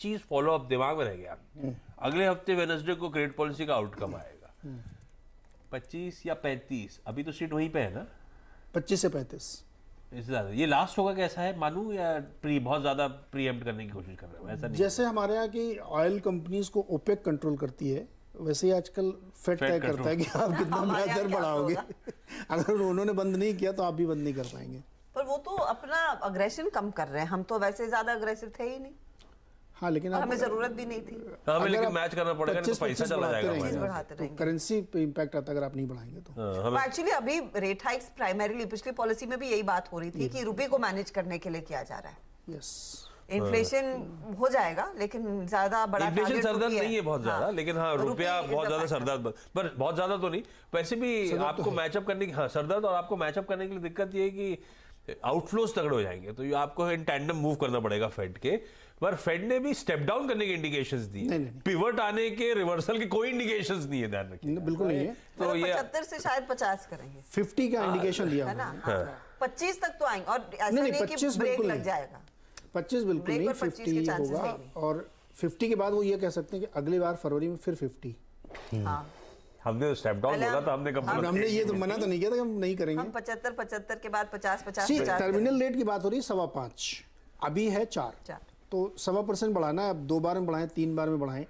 चीज follow up दिमाग में गया हम्म। अगले हफ्ते वेनसडे को क्रेडिट पॉलिसी का आउटकम हम्म। आएगा हम्म। पच्चीस या पैंतीस अभी तो सीट वहीं पे है ना पच्चीस से पैंतीस ये लास्ट होगा कैसा है मानू या प्री बहुत ज्यादा प्रीएम्प्ट करने की कोशिश कर रहे हो ऐसा नहीं जैसे हमारे यहाँ की ऑयल कंपनीज को ओपेक कंट्रोल करती है वैसे ही आजकल फेट तय करता है कि आप कितना ब्याज दर बढ़ाओगे अगर उन्होंने बंद नहीं किया तो आप भी बंद नहीं कर पाएंगे पर वो तो अपना अग्रेशन कम कर रहे हैं हम तो वैसे ज्यादा अग्रेसिव थे ही नहीं हाँ लेकिन हमें जरूरत भी नहीं थी हाँ, हमें लेकिन मैच करना पड़ेगा नहीं तो पैसा चला जाएगा तो करेंसी पे इंपैक्ट आता अगर आप नहीं बढ़ाएंगे तो एक्चुअली हाँ, अभी रेट हाइक्स प्राइमरीली पिछली पॉलिसी में भी यही बात हो रही थी कि रुपए को मैनेज करने के लिए किया जा रहा है यस इन्फ्लेशन हाँ। हो जाएगा लेकिन ज्यादा बड़ा इन्फ्लेशन सरदर्द नहीं है बहुत ज्यादा लेकिन हाँ रुपया बहुत ज्यादा सरदर्द पर बहुत ज्यादा तो नहीं वैसे भी तो आपको मैचअप करने की हाँ सरदर्द और आपको मैचअप करने के लिए दिक्कत ये है कि आउटफ्लोज तगड़े हो जाएंगे तो ये आपको इन टैंडम मूव करना पड़ेगा फेड के पर फेड ने भी स्टेप डाउन करने के इंडिकेशंस दिए पिवट आने के रिवर्सल के कोई इंडिकेशंस नहीं है ध्यान रखिए बिल्कुल नहीं है तो, तो ये पचहत्तर से शायद पचास करेंगे फिफ्टी का इंडिकेशन हाँ, दिया है ना हाँ। हाँ, तो पच्चीस तक तो आएंगे और ऐसा नहीं कि ब्रेक लग जाएगा पच्चीस बिल्कुल नहीं फिफ्टी होगा और फिफ्टी के बाद वो ये कह सकते हैं कि अगली बार फरवरी में फिर फिफ्टी हाँ हमने तो स्टेप डाउन बोला था हमने कब हमने ये तो मना तो नहीं किया था हम नहीं करेंगे हम 75 75 के बाद 50 50 सी टर्मिनल रेट की बात हो रही है सवा पाँच अभी है चार तो सवा परसेंट बढ़ाना है अब दो बार में बढ़ाएं तीन बार में बढ़ाएं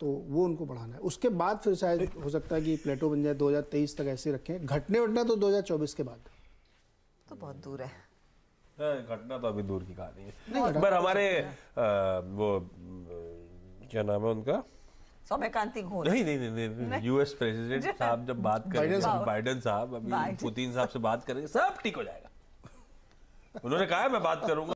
तो वो उनको बढ़ाना है उसके बाद फिर शायद हो सकता है कि प्लेटो बन जाए दो तक ऐसे रखें घटने वटना तो दो के बाद तो बहुत दूर है घटना तो अभी दूर की कहानी है पर तो हमारे वो क्या नाम है उनका सौम्यकांति घोष नहीं नहीं नहीं, नहीं यूएस प्रेसिडेंट साहब जब बात करेंगे बाइडन साहब अभी पुतिन साहब से बात करेंगे सब ठीक हो जाएगा उन्होंने कहा मैं बात करूंगा